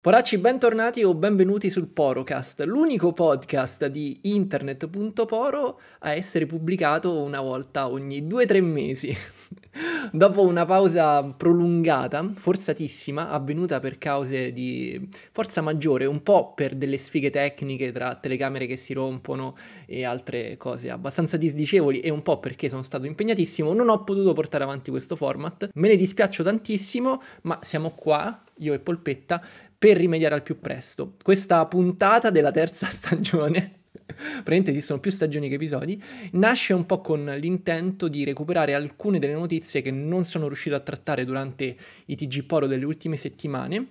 Poracci, bentornati o benvenuti sul Porocast, l'unico podcast di internet.poro a essere pubblicato una volta ogni due o tre mesi. Dopo una pausa prolungata, forzatissima, avvenuta per cause di forza maggiore, un po' per delle sfighe tecniche tra telecamere che si rompono e altre cose abbastanza disdicevoli e un po' perché sono stato impegnatissimo, non ho potuto portare avanti questo format. Me ne dispiaccio tantissimo, ma siamo qua, io e Polpetta, per rimediare al più presto. Questa puntata della terza stagione praticamente esistono più stagioni che episodi, nasce un po' con l'intento di recuperare alcune delle notizie che non sono riuscito a trattare durante i TG Poro delle ultime settimane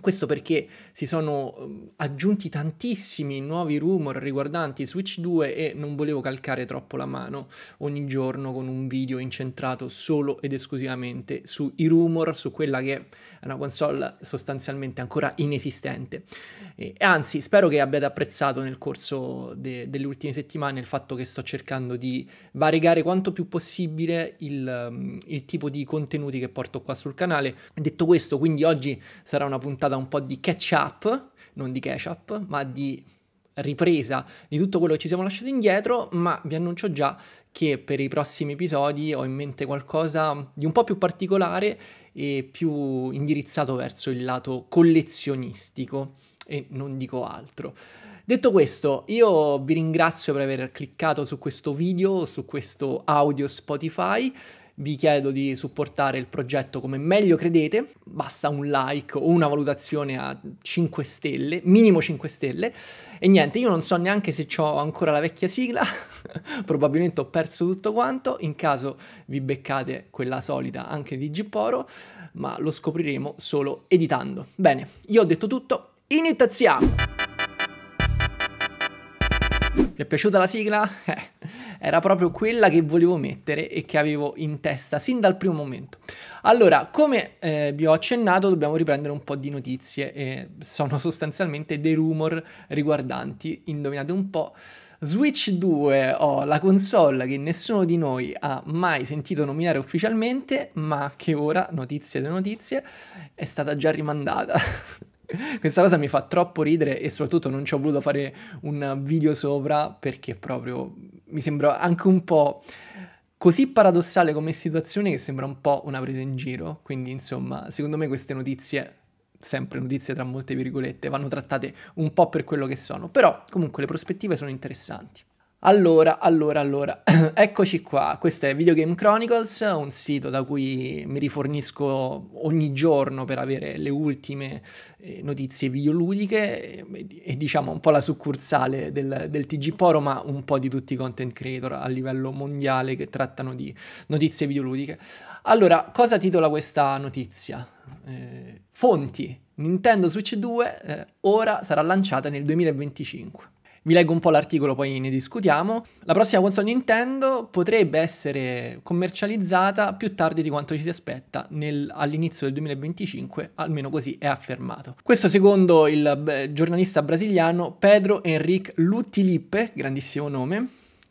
questo perché si sono ehm, aggiunti tantissimi nuovi rumor riguardanti Switch 2 e non volevo calcare troppo la mano ogni giorno con un video incentrato solo ed esclusivamente sui rumor, su quella che è una console sostanzialmente ancora inesistente. E, anzi, spero che abbiate apprezzato nel corso de- delle ultime settimane il fatto che sto cercando di variegare quanto più possibile il, ehm, il tipo di contenuti che porto qua sul canale. Detto questo, quindi oggi sarà una puntata puntata un po' di catch up, non di catch up, ma di ripresa di tutto quello che ci siamo lasciati indietro, ma vi annuncio già che per i prossimi episodi ho in mente qualcosa di un po' più particolare e più indirizzato verso il lato collezionistico e non dico altro. Detto questo, io vi ringrazio per aver cliccato su questo video, su questo audio Spotify vi chiedo di supportare il progetto come meglio credete, basta un like o una valutazione a 5 stelle, minimo 5 stelle, e niente, io non so neanche se ho ancora la vecchia sigla, probabilmente ho perso tutto quanto, in caso vi beccate quella solita anche di Gipporo, ma lo scopriremo solo editando. Bene, io ho detto tutto, iniziamo! è piaciuta la sigla? Eh, era proprio quella che volevo mettere e che avevo in testa sin dal primo momento. Allora, come eh, vi ho accennato, dobbiamo riprendere un po' di notizie. Eh, sono sostanzialmente dei rumor riguardanti, indovinate un po', Switch 2, oh, la console che nessuno di noi ha mai sentito nominare ufficialmente, ma che ora, notizie delle notizie, è stata già rimandata. questa cosa mi fa troppo ridere e soprattutto non ci ho voluto fare un video sopra perché proprio mi sembra anche un po' così paradossale come situazione che sembra un po' una presa in giro. Quindi, insomma, secondo me queste notizie sempre notizie tra molte virgolette, vanno trattate un po' per quello che sono, però comunque le prospettive sono interessanti. Allora, allora, allora, eccoci qua, questo è Videogame Chronicles, un sito da cui mi rifornisco ogni giorno per avere le ultime eh, notizie videoludiche eh, e, e diciamo un po' la succursale del, del TG Poro ma un po' di tutti i content creator a livello mondiale che trattano di notizie videoludiche. Allora, cosa titola questa notizia? Eh, fonti, Nintendo Switch 2 eh, ora sarà lanciata nel 2025. Vi leggo un po' l'articolo, poi ne discutiamo. La prossima console Nintendo potrebbe essere commercializzata più tardi di quanto ci si aspetta nel, all'inizio del 2025, almeno così è affermato. Questo secondo il beh, giornalista brasiliano Pedro Henrique Lutilippe, grandissimo nome,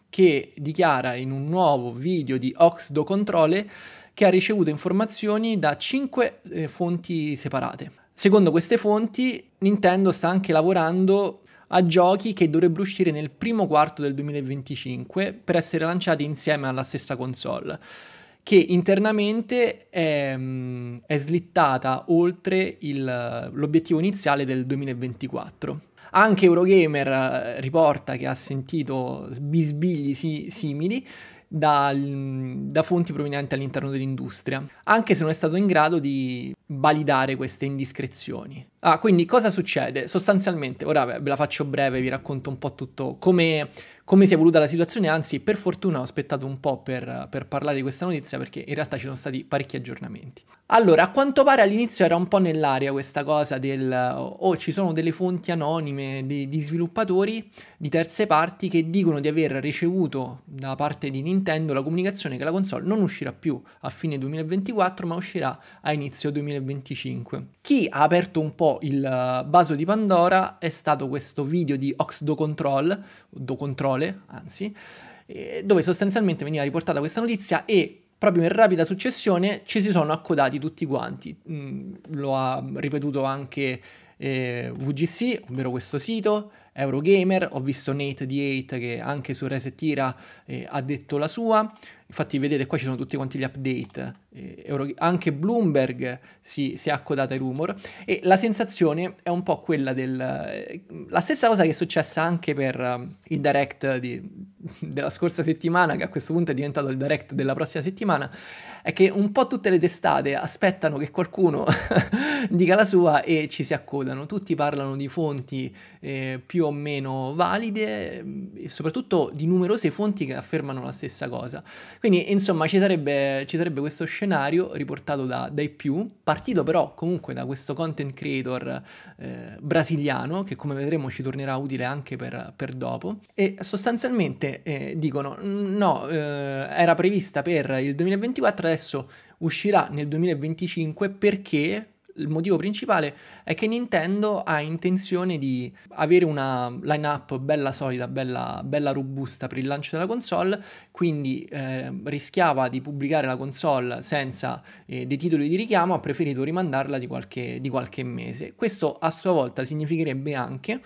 che dichiara in un nuovo video di Oxdo Controle che ha ricevuto informazioni da 5 eh, fonti separate. Secondo queste fonti, Nintendo sta anche lavorando a giochi che dovrebbero uscire nel primo quarto del 2025 per essere lanciati insieme alla stessa console che internamente è, mm, è slittata oltre il, l'obiettivo iniziale del 2024. Anche Eurogamer eh, riporta che ha sentito bisbigli simili da, da fonti provenienti all'interno dell'industria, anche se non è stato in grado di validare queste indiscrezioni. Ah, quindi cosa succede? Sostanzialmente, ora ve la faccio breve, vi racconto un po' tutto come come si è evoluta la situazione, anzi per fortuna ho aspettato un po' per, per, parlare di questa notizia perché in realtà ci sono stati parecchi aggiornamenti. Allora, a quanto pare all'inizio era un po' nell'aria questa cosa del oh ci sono delle fonti anonime di, di sviluppatori di terze parti che dicono di aver ricevuto da parte di Nintendo la comunicazione che la console non uscirà più a fine 2024 ma uscirà a inizio 2025. Chi ha aperto un po' il eh, vaso di Pandora è stato questo video di Oxdo Control, Do Control parole, anzi, eh, dove sostanzialmente veniva riportata questa notizia e proprio in rapida successione ci si sono accodati tutti quanti. Mm, lo ha ripetuto anche eh, VGC, ovvero questo sito, Eurogamer, ho visto Nate di 8 che anche su Resetira eh, ha detto la sua. Infatti vedete qua ci sono tutti quanti gli update, eh, Euro... anche Bloomberg si, si, è accodata ai rumor e la sensazione è un po' quella del... Eh, la stessa cosa che è successa anche per eh, il direct di... della scorsa settimana, che a questo punto è diventato il direct della prossima settimana, è che un po' tutte le testate aspettano che qualcuno dica la sua e ci si accodano. Tutti parlano di fonti eh, più o meno valide e soprattutto di numerose fonti che affermano la stessa cosa. Quindi insomma ci sarebbe, ci sarebbe questo scenario riportato da, dai più, partito però comunque da questo content creator eh, brasiliano che come vedremo ci tornerà utile anche per, per dopo e sostanzialmente eh, dicono no, eh, era prevista per il 2024, adesso uscirà nel 2025 perché il motivo principale è che Nintendo ha intenzione di avere una line-up bella solida, bella, bella, robusta per il lancio della console, quindi eh, rischiava di pubblicare la console senza eh, dei titoli di richiamo, ha preferito rimandarla di qualche, di qualche mese. Questo a sua volta significherebbe anche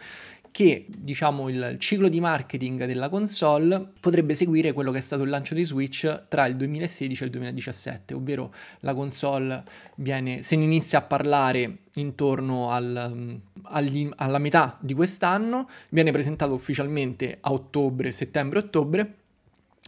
che diciamo il ciclo di marketing della console potrebbe seguire quello che è stato il lancio di Switch tra il 2016 e il 2017, ovvero la console viene, se ne inizia a parlare intorno al, al, alla metà di quest'anno, viene presentata ufficialmente a ottobre, settembre-ottobre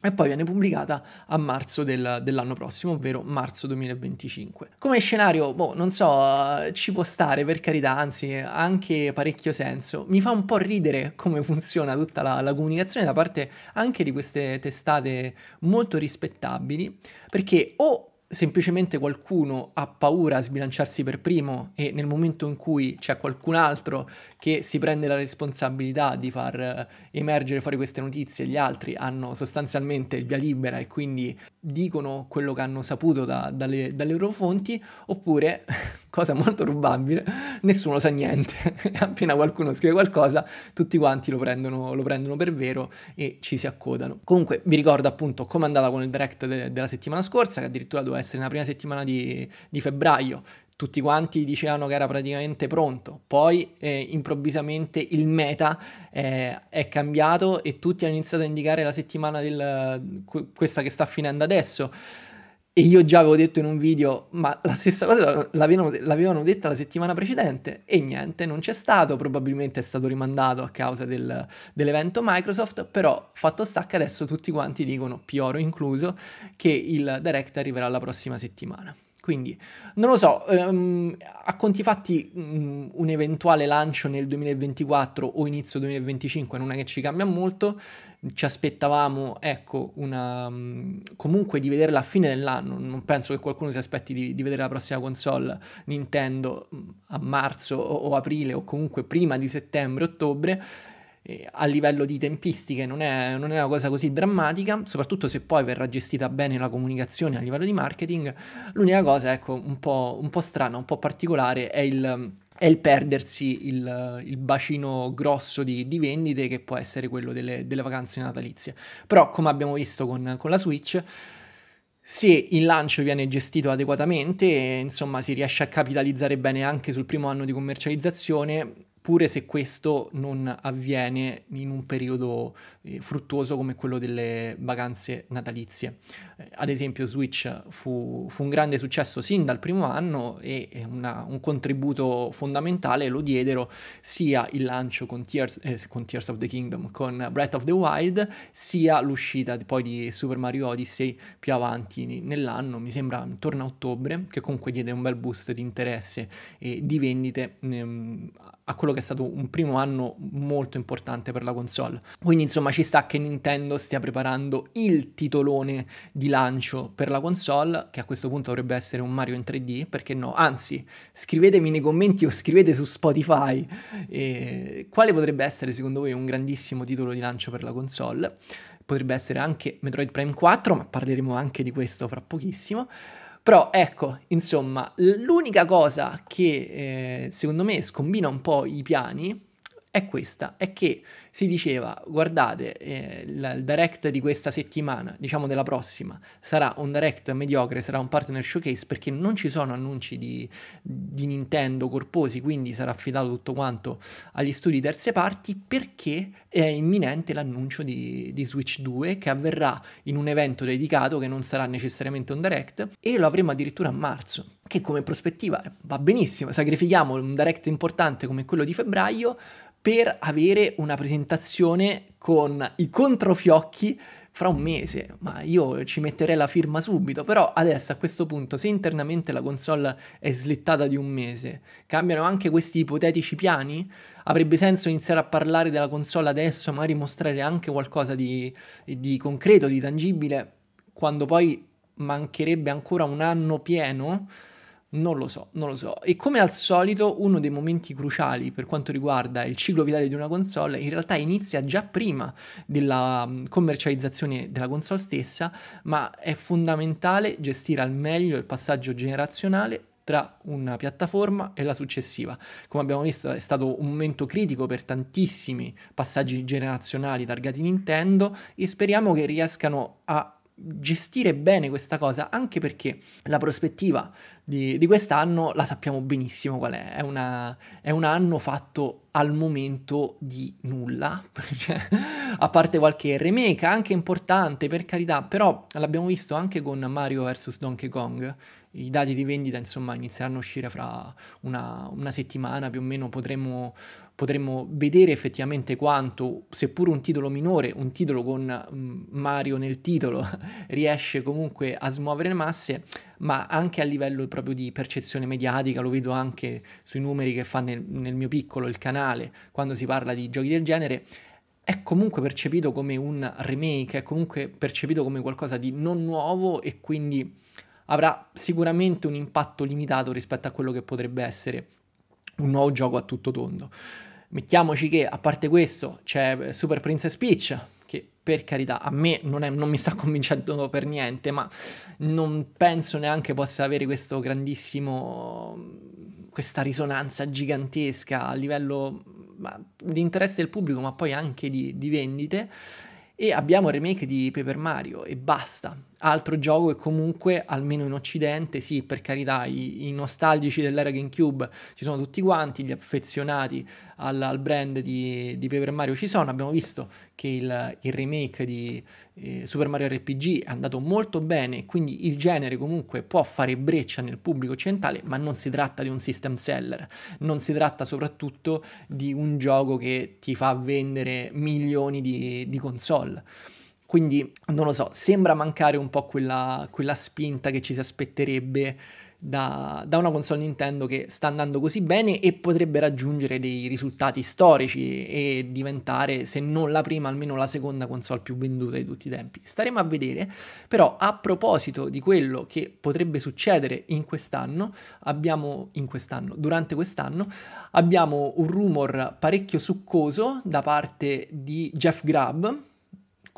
e poi viene pubblicata a marzo del, dell'anno prossimo, ovvero marzo 2025. Come scenario, boh, non so, ci può stare per carità, anzi ha anche parecchio senso. Mi fa un po' ridere come funziona tutta la, la comunicazione da parte anche di queste testate molto rispettabili, perché o semplicemente qualcuno ha paura a sbilanciarsi per primo e nel momento in cui c'è qualcun altro che si prende la responsabilità di far eh, emergere fuori queste notizie, gli altri hanno sostanzialmente il via libera e quindi dicono quello che hanno saputo da, dalle, dalle loro fonti, oppure, cosa molto probabile, nessuno sa niente. Appena qualcuno scrive qualcosa, tutti quanti lo prendono, lo prendono per vero e ci si accodano. Comunque vi ricordo appunto come è andata con il direct de- della settimana scorsa, che addirittura doveva doveva essere nella prima settimana di, di febbraio, tutti quanti dicevano che era praticamente pronto, poi eh, improvvisamente il meta eh, è cambiato e tutti hanno iniziato a indicare la settimana del, questa che sta finendo adesso. E io già avevo detto in un video, ma la stessa cosa l'avevano, l'avevano detta la settimana precedente e niente, non c'è stato, probabilmente è stato rimandato a causa del, dell'evento Microsoft, però fatto sta che adesso tutti quanti dicono, Pioro incluso, che il Direct arriverà la prossima settimana. Quindi non lo so, um, a conti fatti um, un eventuale lancio nel 2024 o inizio 2025 non è che ci cambia molto, ci aspettavamo ecco una, um, comunque di vedere la fine dell'anno, non penso che qualcuno si aspetti di, di vedere la prossima console Nintendo mm, a marzo o, o aprile o comunque prima di settembre, ottobre. Eh, a livello di tempistiche non è, non è, una cosa così drammatica, soprattutto se poi verrà gestita bene la comunicazione a livello di marketing. L'unica cosa, ecco, un po', un po strana, un po' particolare è il è il perdersi il, il bacino grosso di, di, vendite che può essere quello delle, delle, vacanze natalizie. Però, come abbiamo visto con, con la Switch, se il lancio viene gestito adeguatamente, insomma, si riesce a capitalizzare bene anche sul primo anno di commercializzazione, pure se questo non avviene in un periodo eh, fruttuoso come quello delle vacanze natalizie. Eh, ad esempio Switch fu, fu, un grande successo sin dal primo anno e eh, una, un contributo fondamentale lo diedero sia il lancio con Tears, eh, con Tears of the Kingdom, con Breath of the Wild, sia l'uscita poi di Super Mario Odyssey più avanti nell'anno, mi sembra intorno a ottobre, che comunque diede un bel boost di interesse e di vendite ehm, a quello che è stato un primo anno molto importante per la console. Quindi insomma ci sta che Nintendo stia preparando il titolone di lancio per la console, che a questo punto dovrebbe essere un Mario in 3D, perché no? Anzi, scrivetemi nei commenti o scrivete su Spotify eh, quale potrebbe essere secondo voi un grandissimo titolo di lancio per la console. Potrebbe essere anche Metroid Prime 4, ma parleremo anche di questo fra pochissimo. Però ecco, insomma, l'unica cosa che eh, secondo me scombina un po' i piani è questa, è che si diceva guardate eh, il direct di questa settimana, diciamo della prossima, sarà un direct mediocre, sarà un partner showcase perché non ci sono annunci di, di Nintendo corposi, quindi sarà affidato tutto quanto agli studi terze parti perché è imminente l'annuncio di, di Switch 2 che avverrà in un evento dedicato che non sarà necessariamente un direct e lo avremo addirittura a marzo che come prospettiva va benissimo, sacrifichiamo un direct importante come quello di febbraio per avere una presentazione con i controfiocchi fra un mese, ma io ci metterei la firma subito, però adesso a questo punto se internamente la console è slittata di un mese, cambiano anche questi ipotetici piani? Avrebbe senso iniziare a parlare della console adesso, magari mostrare anche qualcosa di, di concreto, di tangibile, quando poi mancherebbe ancora un anno pieno? Non lo so, non lo so. E come al solito, uno dei momenti cruciali per quanto riguarda il ciclo vitale di una console in realtà inizia già prima della mm, commercializzazione della console stessa, ma è fondamentale gestire al meglio il passaggio generazionale tra una piattaforma e la successiva. Come abbiamo visto è stato un momento critico per tantissimi passaggi generazionali targati Nintendo e speriamo che riescano a gestire bene questa cosa, anche perché la prospettiva di, di quest'anno la sappiamo benissimo qual è, è, una, è un anno fatto al momento di nulla, cioè, a parte qualche remake anche importante per carità, però l'abbiamo visto anche con Mario vs Donkey Kong, i dati di vendita insomma inizieranno a uscire fra una, una settimana più o meno potremmo, potremo, vedere effettivamente quanto seppur un titolo minore un titolo con mm, Mario nel titolo riesce comunque a smuovere le masse ma anche a livello proprio di percezione mediatica lo vedo anche sui numeri che fa nel, nel mio piccolo il canale quando si parla di giochi del genere è comunque percepito come un remake, è comunque percepito come qualcosa di non nuovo e quindi avrà sicuramente un impatto limitato rispetto a quello che potrebbe essere un nuovo gioco a tutto tondo. Mettiamoci che, a parte questo, c'è Super Princess Peach, che per carità a me non, è, non mi sta convincendo per niente, ma non penso neanche possa avere questo grandissimo, questa risonanza gigantesca a livello ma, di interesse del pubblico, ma poi anche di, di vendite. E abbiamo il remake di Paper Mario e basta altro gioco che comunque, almeno in Occidente, sì, per carità, i, i nostalgici dell'era GameCube ci sono tutti quanti, gli affezionati al, al brand di, di, Paper Mario ci sono, abbiamo visto che il, il remake di eh, Super Mario RPG è andato molto bene, quindi il genere comunque può fare breccia nel pubblico occidentale, ma non si tratta di un system seller, non si tratta soprattutto di un gioco che ti fa vendere milioni di, di console. Quindi, non lo so, sembra mancare un po' quella, quella spinta che ci si aspetterebbe da, da, una console Nintendo che sta andando così bene e potrebbe raggiungere dei risultati storici e diventare, se non la prima, almeno la seconda console più venduta di tutti i tempi. Staremo a vedere, però a proposito di quello che potrebbe succedere in quest'anno, abbiamo in quest'anno, durante quest'anno, abbiamo un rumor parecchio succoso da parte di Jeff Grubb,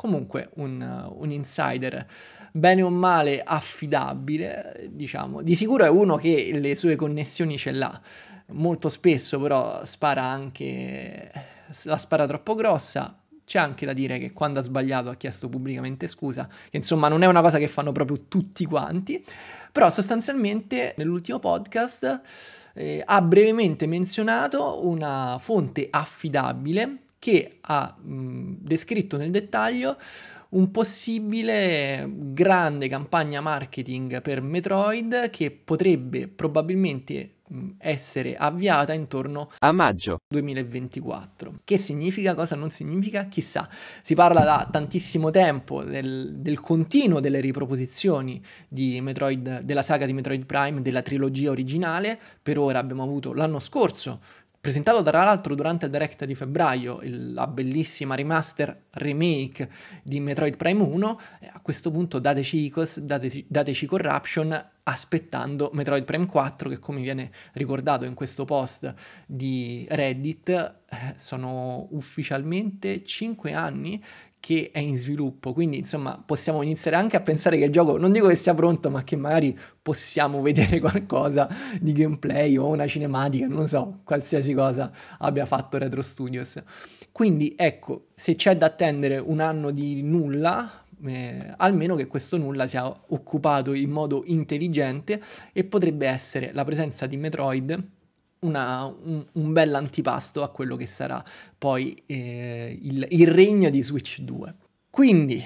comunque un, un insider bene o male affidabile, diciamo. Di sicuro è uno che le sue connessioni ce l'ha, molto spesso però spara anche, la spara troppo grossa, c'è anche da dire che quando ha sbagliato ha chiesto pubblicamente scusa, che insomma non è una cosa che fanno proprio tutti quanti, però sostanzialmente nell'ultimo podcast eh, ha brevemente menzionato una fonte affidabile che ha mh, descritto nel dettaglio un possibile grande campagna marketing per Metroid che potrebbe probabilmente essere avviata intorno a maggio 2024. Che significa, cosa non significa, chissà. Si parla da tantissimo tempo del, del continuo delle riproposizioni Metroid, della saga di Metroid Prime, della trilogia originale. Per ora abbiamo avuto l'anno scorso presentato tra l'altro durante il direct di febbraio, il, la bellissima remaster remake di Metroid Prime 1, a questo punto dateci, dateci, dateci Corruption aspettando Metroid Prime 4 che come viene ricordato in questo post di Reddit eh, sono ufficialmente 5 anni che è in sviluppo, quindi insomma possiamo iniziare anche a pensare che il gioco non dico che sia pronto, ma che magari possiamo vedere qualcosa di gameplay o una cinematica, non so, qualsiasi cosa abbia fatto Retro Studios. Quindi ecco, se c'è da attendere un anno di nulla, eh, almeno che questo nulla sia occupato in modo intelligente e potrebbe essere la presenza di Metroid una, un, un bel antipasto a quello che sarà poi eh, il, il regno di Switch 2. Quindi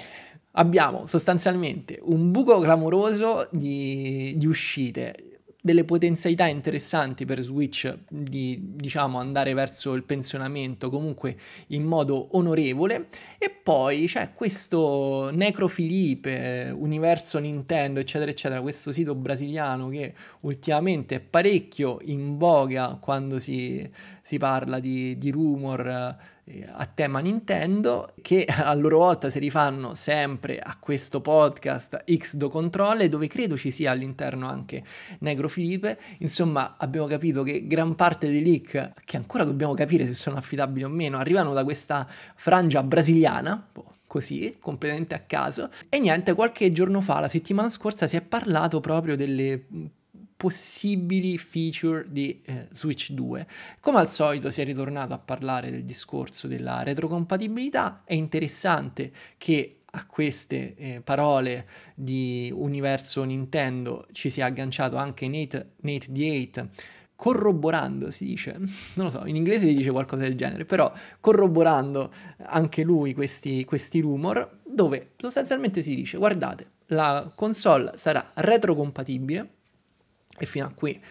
abbiamo sostanzialmente un buco clamoroso di, di uscite delle potenzialità interessanti per Switch di diciamo andare verso il pensionamento comunque in modo onorevole e poi c'è questo Necrofilipe Universo Nintendo eccetera eccetera, questo sito brasiliano che ultimamente è parecchio in voga quando si, si parla di, di rumor eh, a tema Nintendo che a loro volta si rifanno sempre a questo podcast X Do Controlle dove credo ci sia all'interno anche Negro Filipe insomma abbiamo capito che gran parte dei leak che ancora dobbiamo capire se sono affidabili o meno arrivano da questa frangia brasiliana così, completamente a caso. E niente, qualche giorno fa, la settimana scorsa, si è parlato proprio delle possibili feature di eh, Switch 2. Come al solito si è ritornato a parlare del discorso della retrocompatibilità, è interessante che a queste eh, parole di universo Nintendo ci sia agganciato anche Nate, Nate D8 corroborando si dice, non lo so, in inglese si dice qualcosa del genere, però corroborando anche lui questi, questi rumor, dove sostanzialmente si dice, guardate, la console sarà retrocompatibile e fino a qui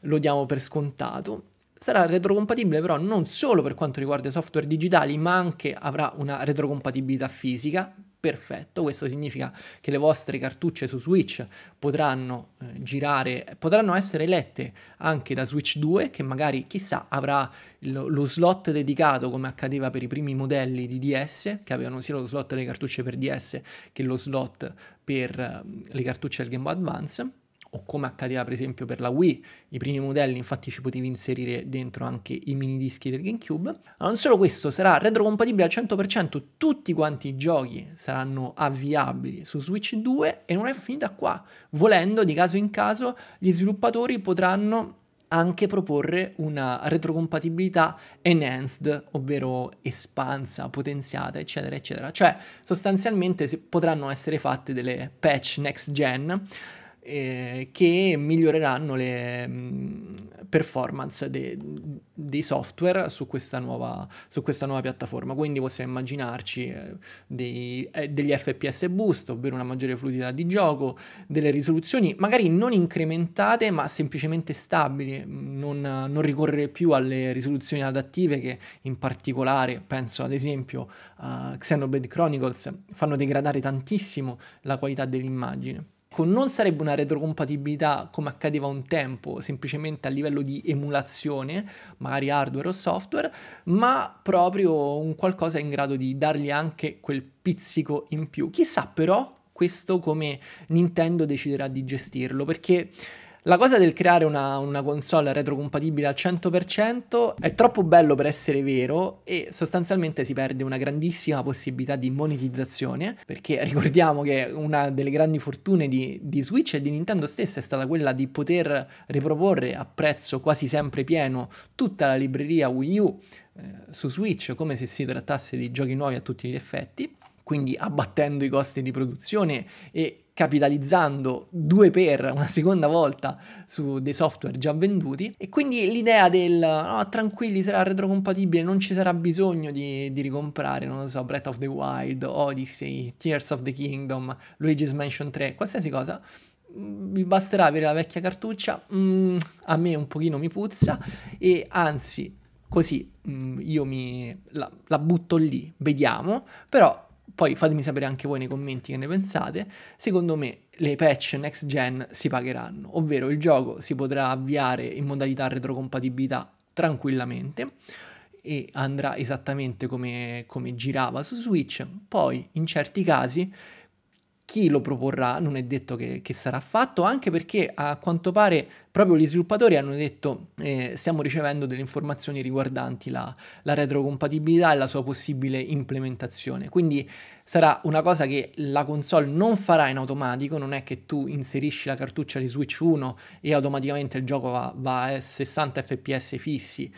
lo diamo per scontato. Sarà retrocompatibile però non solo per quanto riguarda i software digitali, ma anche avrà una retrocompatibilità fisica. Perfetto, questo significa che le vostre cartucce su Switch potranno eh, girare, potranno essere lette anche da Switch 2 che magari chissà avrà lo, lo slot dedicato come accadeva per i primi modelli di DS che avevano sia lo slot delle cartucce per DS che lo slot per eh, le cartucce del Game Boy Advance o come accadeva per esempio per la Wii, i primi modelli infatti ci potevi inserire dentro anche i mini dischi del GameCube. non solo questo, sarà retrocompatibile al 100%, tutti quanti i giochi saranno avviabili su Switch 2 e non è finita qua. Volendo, di caso in caso, gli sviluppatori potranno anche proporre una retrocompatibilità enhanced, ovvero espansa, potenziata, eccetera, eccetera. Cioè, sostanzialmente potranno essere fatte delle patch next gen eh, che miglioreranno le mm, performance de, dei software su questa, nuova, su questa, nuova, piattaforma. Quindi possiamo immaginarci eh, dei, eh, degli FPS boost, ovvero una maggiore fluidità di gioco, delle risoluzioni magari non incrementate ma semplicemente stabili, non, non ricorrere più alle risoluzioni adattive che in particolare, penso ad esempio a Xenoblade Chronicles, fanno degradare tantissimo la qualità dell'immagine. Ecco, non sarebbe una retrocompatibilità come accadeva un tempo, semplicemente a livello di emulazione, magari hardware o software, ma proprio un qualcosa in grado di dargli anche quel pizzico in più. Chissà però questo come Nintendo deciderà di gestirlo, perché la cosa del creare una, una, console retrocompatibile al 100% è troppo bello per essere vero e sostanzialmente si perde una grandissima possibilità di monetizzazione perché ricordiamo che una delle grandi fortune di, di Switch e di Nintendo stessa è stata quella di poter riproporre a prezzo quasi sempre pieno tutta la libreria Wii U eh, su Switch come se si trattasse di giochi nuovi a tutti gli effetti quindi abbattendo i costi di produzione e capitalizzando due per una seconda volta su dei software già venduti e quindi l'idea del no, ah, tranquilli sarà retrocompatibile non ci sarà bisogno di, di, ricomprare non lo so Breath of the Wild Odyssey Tears of the Kingdom Luigi's Mansion 3 qualsiasi cosa mm, vi basterà avere la vecchia cartuccia mm, a me un pochino mi puzza e anzi così mm, io mi la, la butto lì vediamo però poi fatemi sapere anche voi nei commenti che ne pensate. Secondo me le patch next gen si pagheranno, ovvero il gioco si potrà avviare in modalità retrocompatibilità tranquillamente e andrà esattamente come, come girava su Switch. Poi in certi casi chi lo proporrà non è detto che, che, sarà fatto, anche perché a quanto pare proprio gli sviluppatori hanno detto eh, stiamo ricevendo delle informazioni riguardanti la, la retrocompatibilità e la sua possibile implementazione. Quindi sarà una cosa che la console non farà in automatico, non è che tu inserisci la cartuccia di Switch 1 e automaticamente il gioco va, va a 60 fps fissi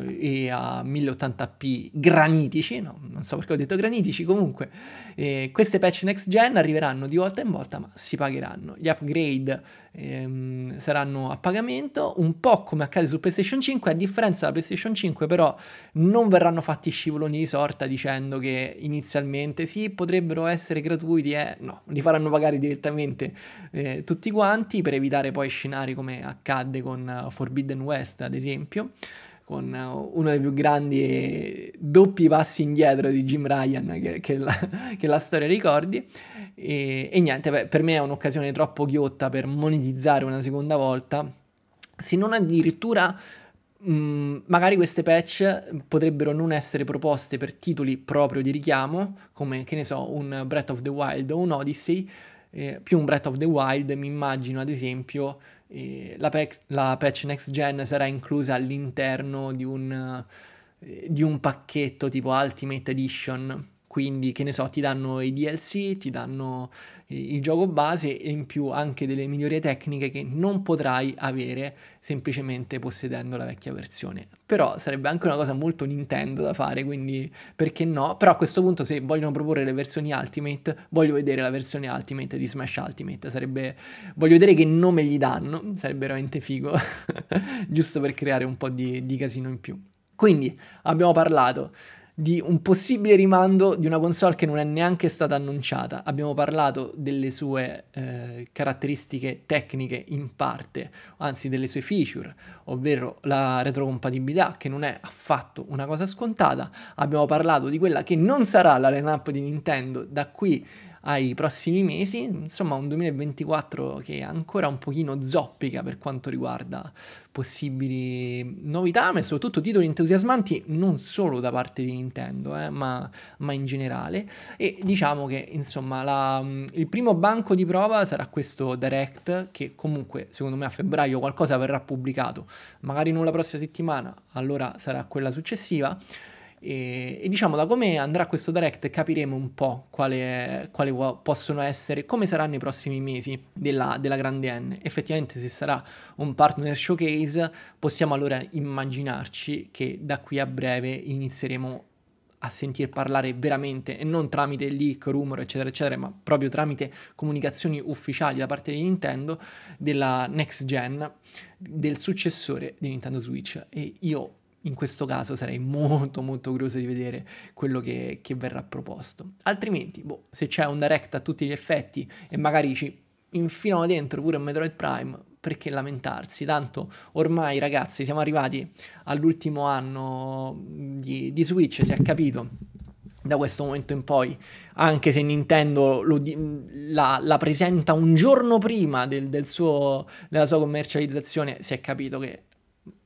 eh, e a 1080p granitici, no, non so perché ho detto granitici, comunque eh, queste patch next gen arriveranno di volta in volta ma si pagheranno. Gli upgrade ehm, saranno a pagamento, un po' come accade su PlayStation 5, a differenza della PlayStation 5 però non verranno fatti scivoloni di sorta dicendo che inizialmente sì, potrebbero essere gratuiti, eh, no, li faranno pagare direttamente eh, tutti quanti per evitare poi scenari come accadde con eh, Forbidden West ad esempio con eh, uno dei più grandi doppi passi indietro di Jim Ryan che, che, la, che la, storia ricordi. E, e niente, beh, per me è un'occasione troppo ghiotta per monetizzare una seconda volta, se non addirittura Mm, magari queste patch potrebbero non essere proposte per titoli proprio di richiamo, come che ne so, un Breath of the Wild o un Odyssey, eh, più un Breath of the Wild mi immagino ad esempio la, pex, la, patch next gen sarà inclusa all'interno di un, eh, di un pacchetto tipo Ultimate Edition quindi, che ne so, ti danno i DLC, ti danno eh, il gioco base e in più anche delle migliorie tecniche che non potrai avere semplicemente possedendo la vecchia versione. Però sarebbe anche una cosa molto Nintendo da fare, quindi perché no? Però a questo punto se vogliono proporre le versioni Ultimate, voglio vedere la versione Ultimate di Smash Ultimate, sarebbe voglio vedere che nome gli danno, sarebbe veramente figo, giusto per creare un po' di, di casino in più. Quindi abbiamo parlato di un possibile rimando di una console che non è neanche stata annunciata. Abbiamo parlato delle sue eh, caratteristiche tecniche in parte, anzi delle sue feature, ovvero la retrocompatibilità che non è affatto una cosa scontata. Abbiamo parlato di quella che non sarà la lineup di Nintendo da qui ai prossimi mesi, insomma un 2024 che è ancora un pochino zoppica per quanto riguarda possibili novità, ma soprattutto titoli entusiasmanti non solo da parte di Nintendo, eh, ma, ma, in generale. E diciamo che insomma la, il primo banco di prova sarà questo Direct, che comunque secondo me a febbraio qualcosa verrà pubblicato, magari non la prossima settimana, allora sarà quella successiva. E, e, diciamo da come andrà questo direct capiremo un po' quale, quale possono essere, come saranno i prossimi mesi della, della, grande N. Effettivamente se sarà un partner showcase possiamo allora immaginarci che da qui a breve inizieremo a sentir parlare veramente e non tramite leak, rumor eccetera eccetera ma proprio tramite comunicazioni ufficiali da parte di Nintendo della next gen del successore di Nintendo Switch e io in questo caso sarei molto molto curioso di vedere quello che, che verrà proposto. Altrimenti, boh, se c'è un direct a tutti gli effetti e magari ci infilano dentro pure un Metroid Prime, perché lamentarsi? Tanto ormai ragazzi siamo arrivati all'ultimo anno di, di Switch, si è capito da questo momento in poi, anche se Nintendo lo, la, la, presenta un giorno prima del, del suo, della sua commercializzazione, si è capito che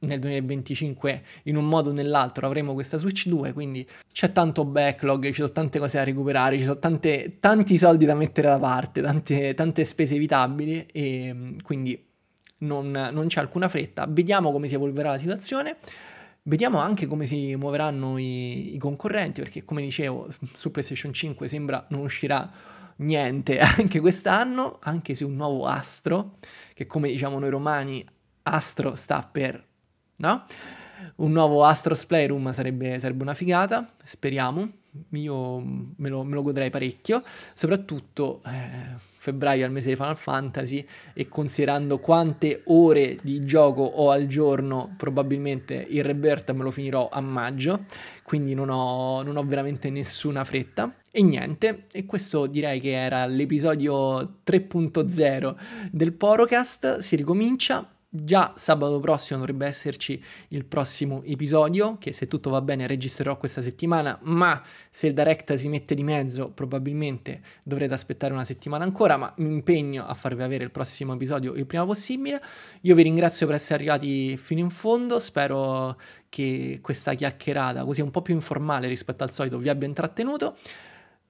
nel 2025 in un modo o nell'altro avremo questa Switch 2, quindi c'è tanto backlog, ci sono tante cose da recuperare, ci sono tante, tanti soldi da mettere da parte, tante, tante spese evitabili e mm, quindi non, non c'è alcuna fretta. Vediamo come si evolverà la situazione. Vediamo anche come si muoveranno i, i, concorrenti, perché come dicevo su PlayStation 5 sembra non uscirà niente anche quest'anno, anche se un nuovo astro, che come diciamo noi romani, astro sta per no? Un nuovo Astros Playroom sarebbe, sarebbe una figata, speriamo. Io me lo, me lo godrei parecchio, soprattutto eh, febbraio il mese di Final Fantasy e considerando quante ore di gioco ho al giorno, probabilmente il Rebirth me lo finirò a maggio, quindi non ho, non ho veramente nessuna fretta. E niente, e questo direi che era l'episodio 3.0 del Porocast, si ricomincia, Già sabato prossimo dovrebbe esserci il prossimo episodio, che se tutto va bene registrerò questa settimana, ma se il Direct si mette di mezzo probabilmente dovrete aspettare una settimana ancora, ma mi impegno a farvi avere il prossimo episodio il prima possibile. Io vi ringrazio per essere arrivati fino in fondo, spero che questa chiacchierata, così un po' più informale rispetto al solito, vi abbia intrattenuto.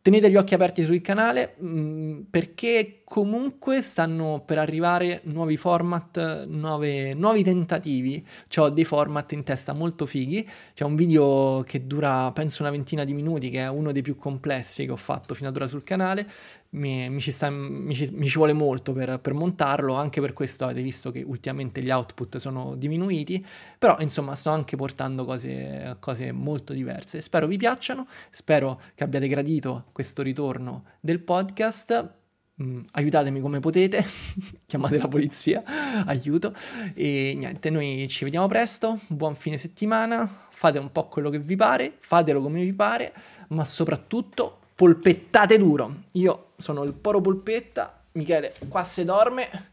Tenete gli occhi aperti sul canale mh, mm, perché comunque stanno per arrivare nuovi format, nuove, nuovi tentativi. Ho dei format in testa molto fighi. C'è un video che dura penso una ventina di minuti, che è uno dei più complessi che ho fatto fino ad ora sul canale mi, mi, ci, sta, mi, ci, mi ci, vuole molto per, per, montarlo, anche per questo avete visto che ultimamente gli output sono diminuiti, però insomma sto anche portando cose, cose molto diverse. Spero vi piacciono, spero che abbiate gradito questo ritorno del podcast mm, aiutatemi come potete, chiamate la polizia, aiuto. E niente, noi ci vediamo presto, buon fine settimana, fate un po' quello che vi pare, fatelo come vi pare, ma soprattutto polpettate duro. Io sono il poro polpetta. Michele, qua se dorme.